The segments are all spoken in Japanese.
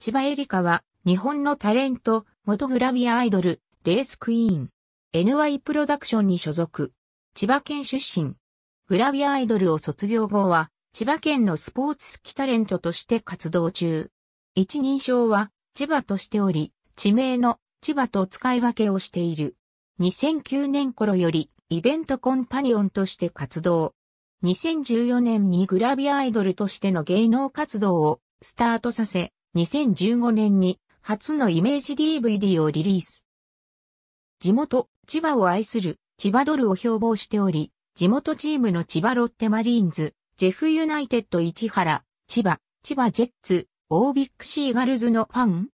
千葉エリカは、日本のタレント、元グラビアアイドル、レースクイーン。NY プロダクションに所属。千葉県出身。グラビアアイドルを卒業後は、千葉県のスポーツ好きタレントとして活動中。一人称は、千葉としており、地名の千葉と使い分けをしている。2009年頃より、イベントコンパニオンとして活動。2014年にグラビアアイドルとしての芸能活動をスタートさせ、2015年に初のイメージ DVD をリリース。地元、千葉を愛する千葉ドルを標榜しており、地元チームの千葉ロッテマリーンズ、ジェフユナイテッド市原、千葉、千葉ジェッツ、オービックシーガルズのファン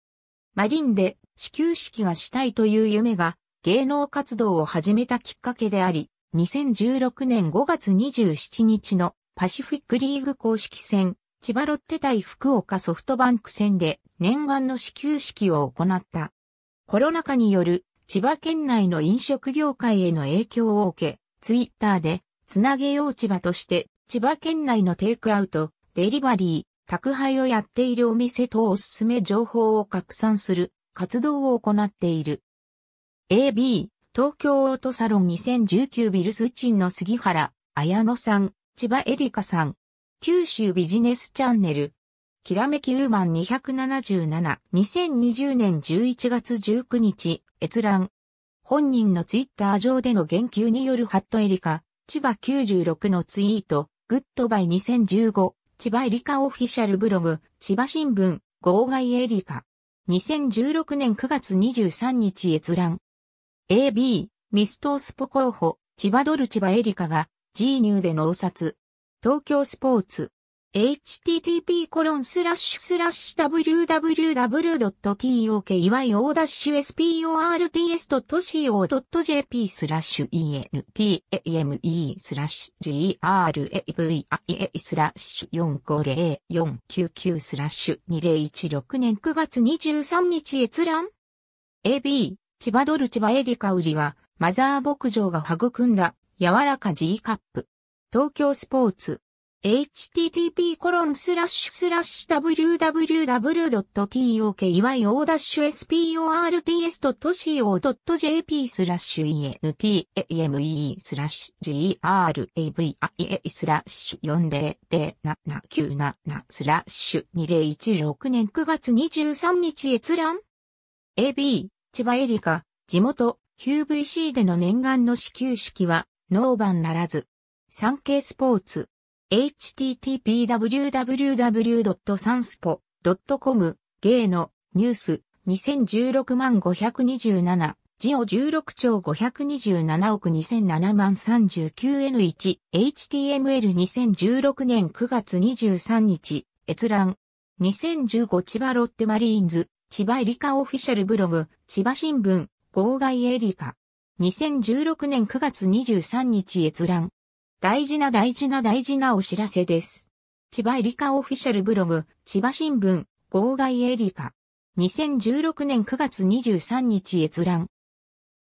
マリンで始球式がしたいという夢が芸能活動を始めたきっかけであり、2016年5月27日のパシフィックリーグ公式戦千葉ロッテ対福岡ソフトバンク戦で念願の始球式を行った。コロナ禍による千葉県内の飲食業界への影響を受け、ツイッターでつなげよう千葉として千葉県内のテイクアウト、デリバリー、宅配をやっているお店等おすすめ情報を拡散する活動を行っている。AB、東京オートサロン2019ビルスチンの杉原、彩乃さん、千葉エリカさん、九州ビジネスチャンネル。きらめきウーマン277、2020年11月19日、閲覧。本人のツイッター上での言及によるハットエリカ、千葉96のツイート、グッドバイ2015、千葉エリカオフィシャルブログ、千葉新聞、号外エリカ。2016年9月23日閲覧。AB、ミストースポ候補、千葉ドル千葉エリカが、G ニューでのお札。東京スポーツ。http://www.tokyo-sports.co.jp スラッシュ entame スラッシュ gravia スラッシュ450499スラッシュ2016年9月23日閲覧 AB 千葉ドル千葉エリカウリはマザー牧場が育んだ柔らか G カップ東京スポーツ。http://www.tokyo-sports.co.jp スラッシュ entame スラッシュ gravia スラッシュ400797スラッシュ2016年9月23日閲覧 AB 千葉エリカ地元 QVC での念願の始球式はノーバンならず産経スポーツ。http://www.sanspo.com 芸のニュース2016万527ジオ16兆527億2007万 39N1 HTML2016 年9月23日閲覧2015千葉ロッテマリーンズ千葉エリカオフィシャルブログ千葉新聞号外エリカ2016年9月23日閲覧大事な大事な大事なお知らせです。千葉エリカオフィシャルブログ、千葉新聞、号外エリカ。2016年9月23日閲覧。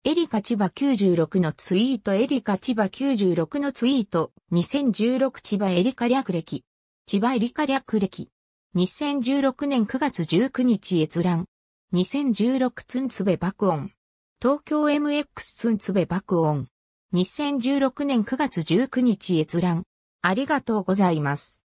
エリカ千葉96のツイートエリカ千葉96のツイート、2016千葉エリカ略歴。千葉エリカ略歴。2016年9月19日閲覧。2016ツンツベ爆音。東京 MX ツンツベ爆音。2016年9月19日閲覧。ありがとうございます。